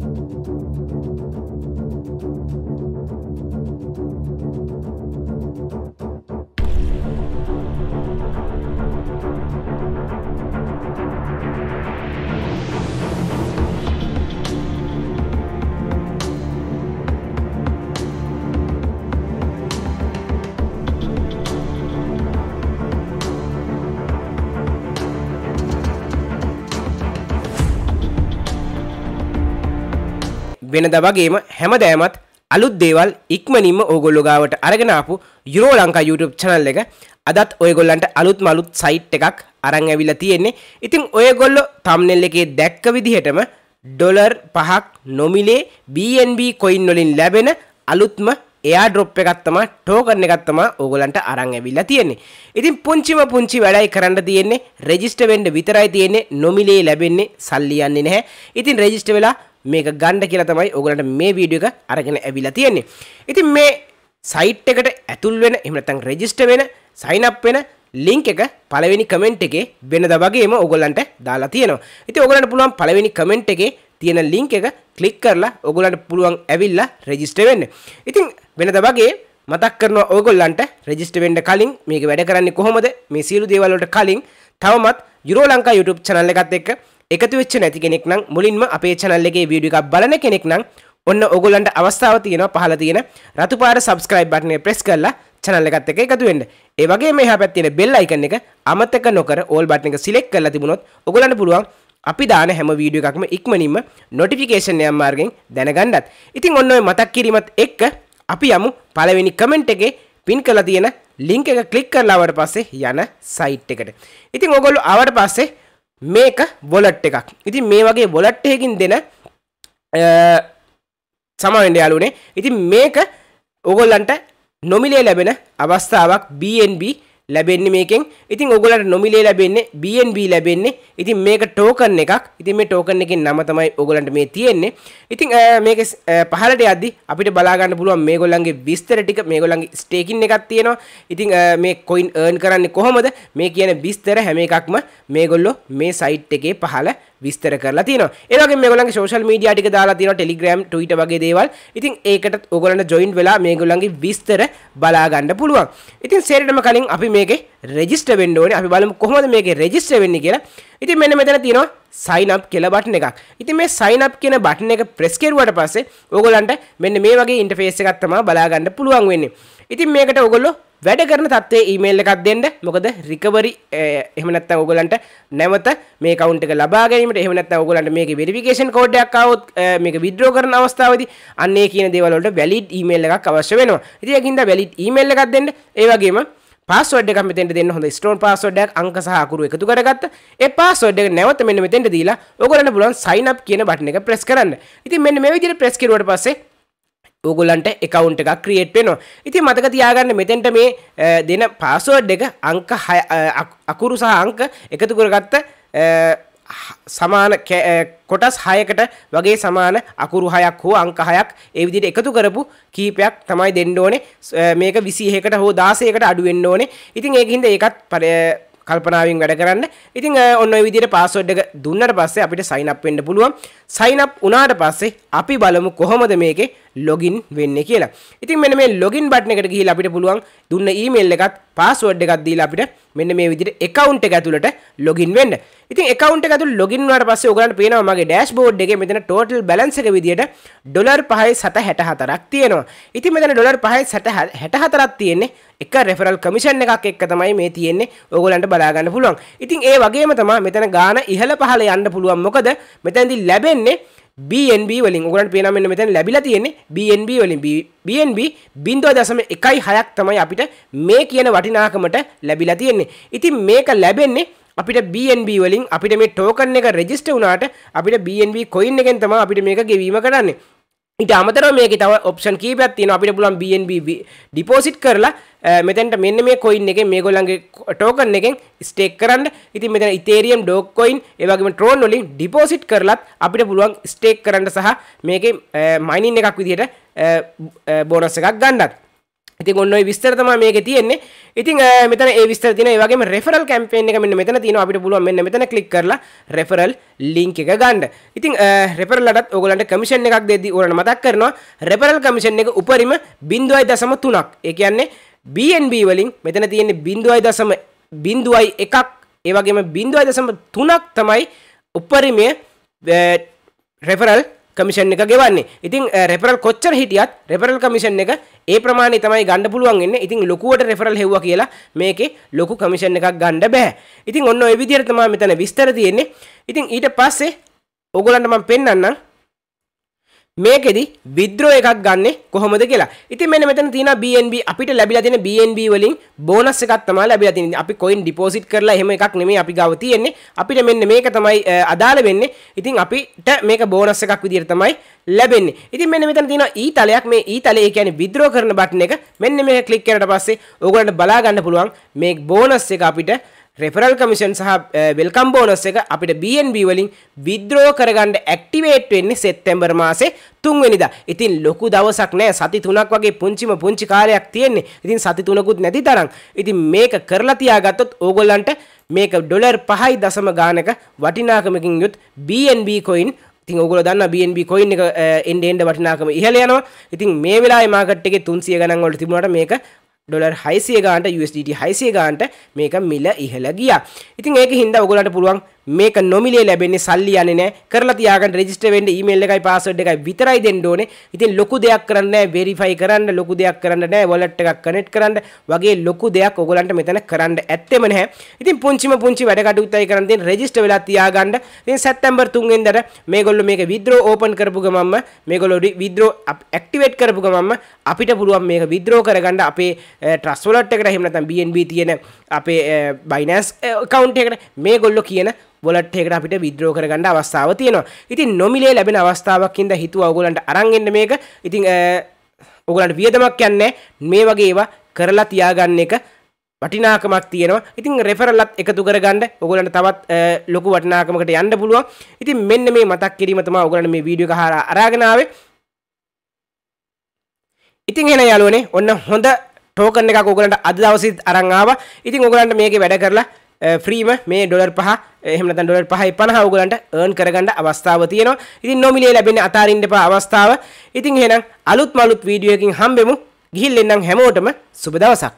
thank you වෙනද වගේම හැමදෑමත් අලුත් දේවල් ඉක්මනින්ම ඕගොල්ලො ගාවට අරගෙන ආපු යුරෝ ලංකා YouTube channel එක අදත් ඔයගොල්ලන්ට අලුත් මලුත් සයිට් එකක් අරන් ඇවිල්ලා තියෙන්නේ. ඉතින් ඔයගොල්ලෝ thumbnail එකේ දැක්ක විදිහටම ඩොලර් 5ක් නොමිලේ BNB coin වලින් ලැබෙන අලුත්ම airdrop එකක් තමයි token එකක් තමයි ඕගොල්ලන්ට අරන් ඇවිල්ලා තියෙන්නේ. ඉතින් පුංචිම පුංචි වැඩයි කරන්න තියෙන්නේ register වෙන්න විතරයි තියෙන්නේ නොමිලේ ලැබෙන්නේ සල්ලි යන්නේ නැහැ. ඉතින් register වෙලා මේක ගණ්ඩ කියලා තමයි ඔගලට මේ වීඩියක අරගෙන ඇවිලා තියෙන්නේ ඉතින් මේ සයිට් එකට ඇතුල් වෙන එමනතං රෙජිස්ට වෙන සයිනප් වෙන ලිංක එක පළවෙනි කමෙන්ට් එකේ වෙනද වගේම ඔගොලන්ට දාලා තියෙනවා ඉතින් ඔගලන්ට පුළුවන් පළවෙනි කමෙන්ට් එකේ තියෙන ලිංක එක ක්ලික් කරලා ඔගලන්ට පුළුවන් ඇවිල්ලා රෙජිස්ටර් වෙන්න ඉතින් වෙනද වගේ මතක් කරනවා ඔයගොල්ලන්ට රෙජිස්ටර් වෙන්න කලින් මේක වැඩ කරන්නේ කොහොමද මේ සියලු දේවල් වලට කලින් තවමත් යුරෝ ලංකා YouTube channel එකත් එක්ක එකතු වෙච්ච නැති කෙනෙක් නම් මුලින්ම අපේ channel එකේ වීඩියෝ එකක් බලන කෙනෙක් නම් ඔන්න ඔගොල්ලන්ට අවස්ථාව තියෙනවා පහළ තියෙන රතුපාට subscribe button එක press කරලා channel එකත් එක්ක එකතු වෙන්න. ඒ වගේම මෙහා පැත්තේ තියෙන bell icon එක අමතක නොකර all button එක select කරලා තිබුණොත් ඔගොල්ලන්ට පුළුවන් අපි දාන හැම වීඩියෝ එකක්ම ඉක්මනින්ම නොටිෆිකේෂන් යක් මාර්ගෙන් දැනගන්නත්. ඉතින් ඔන්න ඔය මතක් කිරීමත් එක්ක අපි යමු පළවෙනි කමෙන්ට් එකේ පින් කරලා තියෙන ලින්ක් එක ක්ලික් කරලා ආවට පස්සේ යන සයිට් එකට. ඉතින් ඔයගොල්ලෝ ආවට පස්සේ මේක බොලට් එකක් ඉතින් මේ වගේ බොලට්හයකින් දෙන සමවෙන්ඩ යාලුනේ ඉතින් මේක ඔගොල්ලන්ට නොමිලේ ලැබෙන අවස්ථාවක් BNB ලැබෙන්නේ මේකෙන් ඉතින් ඔගලට නොමිලේ ලැබෙන්නේ BNB ලැබෙන්නේ ඉතින් මේක ටෝකන් එකක් ඉතින් මේ ටෝකන් එකෙන් නම තමයි ඔගලන්ට මේ තියෙන්නේ ඉතින් මේක පහලට යද්දි අපිට බලාගන්න පුළුවන් මේගොල්ලන්ගේ විස්තර ටික මේගොල්ලන්ගේ ස්ටේකින් එකක් තියෙනවා ඉතින් මේ කොයින් earn කරන්නේ කොහොමද මේ කියන විස්තර හැම එකක්ම මේගොල්ලෝ මේ සයිට් එකේ පහල විස්තර කරලා තින ඒවගේ මෙගලන් ෝෂල් මීඩිය ටික දාලා තින ටෙලිග්‍රම් ටට වගේ දේවල් ඉතින් ඒකට ඔගලන්න ජොයින් වෙලා මේගොල්ලන්ගේ විස්තර බලාගන්න පුළුවන් ඉතින් සේරටම කලින් අපි මේක රෙජිස්ට වෙන්ඩෝන අපි බලම කොහොද මේක රෙජිස්ට වෙන්න කියලා ඉතින් මෙන්න මෙතන තියෙනවා sign up කියලා බටන් එකක්. ඉතින් මේ sign up කියන බටන් එක press කරුවාට පස්සේ ඕගොල්ලන්ට මෙන්න මේ වගේ ඉන්ටර්ෆේස් එකක් තමයි බලා ගන්න පුළුවන් වෙන්නේ. ඉතින් මේකට ඕගොල්ලෝ වැඩ කරන තත්වේ ඊමේල් එකක් දෙන්න මොකද රිකවරි එහෙම නැත්නම් ඔයගලන්ට නැවත මේ account එක ලබා ගැනීමට එහෙම නැත්නම් ඔයගලන්ට මේකේ verification code එකක් ආවොත් මේක withdraw කරන අවස්ථාවේදී අන්න ඒ කියන දේවල් වලට valid email එකක් අවශ්‍ය වෙනවා. ඉතින් ඒකින්ද valid email එකක් දෙන්න. ඒ වගේම පාස්වඩ් එකක් මෙතෙන්ට දෙන්න හොඳ ස්ටෝන් පාස්වඩ්ඩක් අංක සහ අකුරු එකතු කරගත්ත ඒ පාස්වඩ් එක නැවත මෙන්න මෙතෙන්ට දීලා ඔයගොල්ලන්ට පුළුවන් sign up කියන බටන් එක press කරන්න. ඉතින් මෙන්න මේ විදිහට press කරුවට පස්සේ ඕගොලන්ට එකවුන්ට එකක් ක්‍රියට් වෙනවා ඉති මතක තියාගන්න මෙතෙන්ට මේ දෙන පාසුවඩ් එක අංක අකුරු සහ අංක එකතු කරගත්ත සමාන කොටස් හයකට වගේ සමාන අකුරු හයක් හෝ අංක හයක් ඒ විදිහට එකතු කරපු කීපයක් තමයි දෙන්න ඕනේ මේක 21කට හෝ 16කට අඩු වෙන්න ඕනේ ඉතින් ඒකින්ද ඒකත් කල්පනාවෙන් වැඩ කරන්න ඉතින් ඔන්න විදිට පාසොඩ්ඩ දුන්නට පස්සේ අපිට සයිනප් වෙන්න පුළුවන් සයිනප් උනාට පස්සේ අපි බලමු කොහොමද මේකේ ලොගින් වෙන්න කියලා ඉතින් මෙන්න මේ ලොගින් බට්න එකට ගිහිලා අපිට පුළුවන් දුන්න ඊමේල් එකත් පාස්වර්ඩ් එකක් දීලා අපිට මෙන්න මේ විදිහට account එක ඇතුළට login වෙන්න. ඉතින් එකකවන්ට ඇතු ලොගින් වට පස්ස ඔගලට පේනවාමගේ ඩස් බෝඩ් එක මෙතන ටෝටල් බලන්සක විදිට ඩොලර් පහයි සත හැට හතරක් තියෙනවා ඉති මෙතන ඩොලර් පහයි සට හැට හතරක් තියෙන්නේ එක රෙෆරල් කමිෂන් එකක් එක් තමයි මේ තියෙන්නේ ඔගලන්ට බලාගන්න පුළුවන් ඉතින් ඒ වගේම තමා මෙතන ගාන ඉහල පහල යන්න පුළුවන් මොකද මෙතැන්දි ලැබෙන්නේ BNB වලින් උගලට පේනමෙන් මෙතැන් ලැබිලා තියෙන්නේ BNB වලින් BNB බින්දුව දසම එකයි හයක් තමයි අපිට මේ කියන වටිනාකමට ලැබිලා තියෙන්නේ. ඉතින් මේක ලැබෙන්නේ අපිට BNB වලින් අපිට මේ ටෝකන් එක රෙජිස්ටර් වුණාට අපිට BNB coin එකෙන් තමයි අපිට මේක ගෙවීම කරන්නේ. ඊට අමතරව මේකේ තව ඔප්ෂන් කීපයක් තියෙනවා. අපිට පුළුවන් BNB deposit කරලා මෙතැන්ට මෙන්න මේ කොයින් එකෙන් මේගොල්ලන්ගේ ටෝකන් එකෙන් ස්ටේක් කරන්න. ඉතින් මෙතන Ethereum, Dogecoin, ඒ වගේම Tron වලින් deposit කරලත් අපිට පුළුවන් ස්ටේක් කරන්න සහ මේකේ mining එකක් විදිහට බෝනස් එකක් ගන්නත්. ඉතින් ඔන්න ඔය විස්තර තමයි මේකේ තියෙන්නේ. ඉතින් මෙතන ඒ විස්තර තියෙනවා. ඒ වගේම රෙෆරල් කැම්පේන් එක මෙන්න මෙතන තියෙනවා. අපිට පුළුවන් මෙන්න මෙතන ක්ලික් කරලා රෙෆරල් ලින්ක් එක ගන්න. ඉතින් රෙෆරල් ලටත් ඕගොල්ලන්ට කමිෂන් එකක් දෙද්දී ඕගොල්ලන්ට මතක් කරනවා රෙෆරල් කමිෂන් එක උපරිම 0.3ක්. ඒ කියන්නේ BNB වලින් මෙතන තියෙන්නේ 0.01ක් ඒ වගේම 0.3ක් තමයි උපරිමය රෙෆරල් කමිෂන් එක ගෙවන්නේ ඉතින් රෙපරල් කොච්චර හිටියත් රෙපරල් කමිෂන් එක ඒ ප්‍රමාණය තමයි ගන්න පුළුවන් වෙන්නේ. ඉතින් ලොකුවට රෙෆරල් හෙව්වා කියලා මේකේ ලොකු කමිෂන් එකක් ගන්න බෑ. ඉතින් ඔන්න ඔය විදිහට තමයි මෙතන විස්තර තියෙන්නේ. ඉතින් ඊට පස්සේ ඕගොල්ලන්ට මම පෙන්වන්නම් මේකෙදි විද්‍රෝ එකක් ගන්න කොහොමද කියලා ඉති මෙ මෙතන තින BNB අපිට ලැබිලා තින BNB වලින් බෝනස් එකක් තමයි ලැබිලා තින්නේ අපි කොයින් ඩිපොසිට් කරලා එහෙම එකක් නෙමෙයි අපි ගාව තියෙන්නේ අපිට මෙන්න මේක තමයි අදාළ වෙන්නේ ඉතින් අපිට මේක බෝනස් එකක් විදිහට තමයි ලැබෙන්නේ ඉතින් මෙන්න මෙතන තියෙන ඊතලයක් e මේ ඊතලය e කියන්නේ විද්‍රෝ කරන බටන් එක මෙන්න මේක ක්ලික් කරලා පස්සේ ඕගොල්ලන්ට බලා ගන්න පුළුවන් මේ බෝනස් එක අපිට රෙෆරල් කමිෂන් සහ වෙල්කම් eh, බෝනස් එක අපිට BNB වලින් විද්‍රෝ කරගන්න ඇක්ටිවේට් වෙන්නේ සෙප්තැම්බර් මාසේ 3 වෙනිදා. ඉතින් ලොකු දවසක් නෑ සති 3ක් වගේ පුංචිම පුංචි කාලයක් තියෙන්නේ. ඉතින් සති 3කුත් නැති තරම්. ඉතින් මේක කරලා තියාගත්තොත් ඕගොල්ලන්ට මේක ඩොලර් 5.0 ගානක වටිනාකමකින් යුත් BNB coin ඉතින් ඔගොල්ලෝ දන්න BNB coin එක eh, එන්න එන්න වටිනාකම ඉහළ යනවා. ඉතින් මේ වෙලාවේ මාකට් එකේ 300 ගණන් වල තිබුණාට මේක ඩොලර් හයිසිය ගාන්ට USDT හයිසිය ගාන්ට මේක මිල ඉහළ ගිය ඉතින් ඒක හින්දා ඔගලට පුළුවන් මේක නොමිලේ ලැබෙන්නේ සල්ලි යන්නේ නැහැ. කරලා තියාගන්න රෙජිස්ටර් වෙන්න ඊමේල් එකයි පාස්වර්ඩ් එකයි විතරයි දෙන්න ඕනේ. ඉතින් ලොකු දෙයක් කරන්න නැහැ. වෙරිෆයි කරන්න ලොකු දෙයක් කරන්න නැහැ. wallet එකක් connect කරන්න වගේ ලොකු දෙයක් ඔයගලන්ට මෙතන කරන්න ඇත්තෙම නැහැ. ඉතින් පුංචිම පුංචි වැඩ කටයුත්තයි කරන්න තියෙන රෙජිස්ටර් වෙලා තියාගන්න. ඉතින් සැප්තැම්බර් 3 වෙනිදාට මේගොල්ලෝ මේක withdraw open කරපු ගමන්ම මේගොල්ලෝ withdraw activate කරපු ගමන්ම අපිට පුළුවන් මේක withdraw කරගන්න අපේ trust wallet එකට එහෙම නැත්නම් BNB තියෙන අපේ Binance account එකට මේගොල්ලෝ කියන බොලට්හකට අපිට විද්‍රෝ කරගන්න අවස්ථාව තියෙනවා ඉතින් නොමිලේ ලැබෙන අවස්ථාවක්කින්ද හිතුව ඔගුලන්ට අරංගෙන්න්න මේක ඉතිං ඔගලන්ට වියදමක් යන්නේ මේ වගේවා කරලා තියාගන්න එක වටිනාකමක් තියෙනවා ඉතින් රෙෆරල්ලත් එකතු කරගන්න ඔගලන්ට තවත් ලොකු වටනාකමකට යන්න පුළුවන් ඉතින් මෙන්න මේ මතක් කිරීම තමයි ඔගලන්ට මේ වීඩියෝ එක හරහා අරගෙන ආවේ ඉතින් එහෙනම් යාළුවනේ ඔන්න හොඳ ටෝකන් එකක් ඔගලන්ට අද දවසේ අරන් ආවා ඉතින් ඔගලන්ට මේකේ වැඩ කරලා ෆ්‍රීම eh, මේ ඩොලර් පහ eh, එහෙමනත ඩොලර් පහයි පනහ උගලන්ට ඒන් කරගන්න අවස්ථාව තියෙනවා ඉතින් නොමිලේ ලැබෙන අතාරින්න එපා අවස්ථාව ඉතින් එහෙනම් අලුත් මලුත් වීඩියෝ එකකින් හම්බෙමු ගිහිල්ලා එන්නම් හැමෝටම සුබ දවසක්